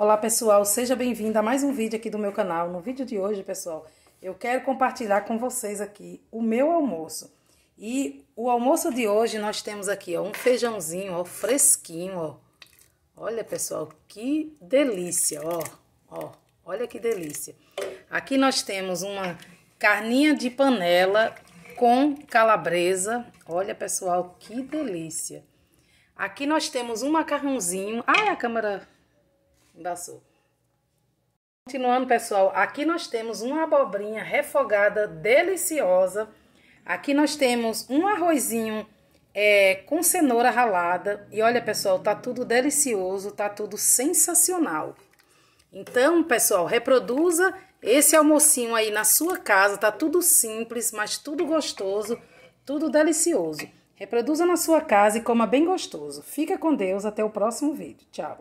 Olá pessoal, seja bem-vindo a mais um vídeo aqui do meu canal. No vídeo de hoje, pessoal, eu quero compartilhar com vocês aqui o meu almoço. E o almoço de hoje nós temos aqui, ó, um feijãozinho, ó, fresquinho, ó. Olha, pessoal, que delícia, ó, ó, olha que delícia. Aqui nós temos uma carninha de panela com calabresa. Olha, pessoal, que delícia. Aqui nós temos um macarrãozinho. Ai, a câmera da Continuando, pessoal, aqui nós temos uma abobrinha refogada deliciosa. Aqui nós temos um arrozinho é, com cenoura ralada. E olha, pessoal, tá tudo delicioso, tá tudo sensacional. Então, pessoal, reproduza esse almocinho aí na sua casa. Tá tudo simples, mas tudo gostoso, tudo delicioso. Reproduza na sua casa e coma bem gostoso. Fica com Deus, até o próximo vídeo. Tchau!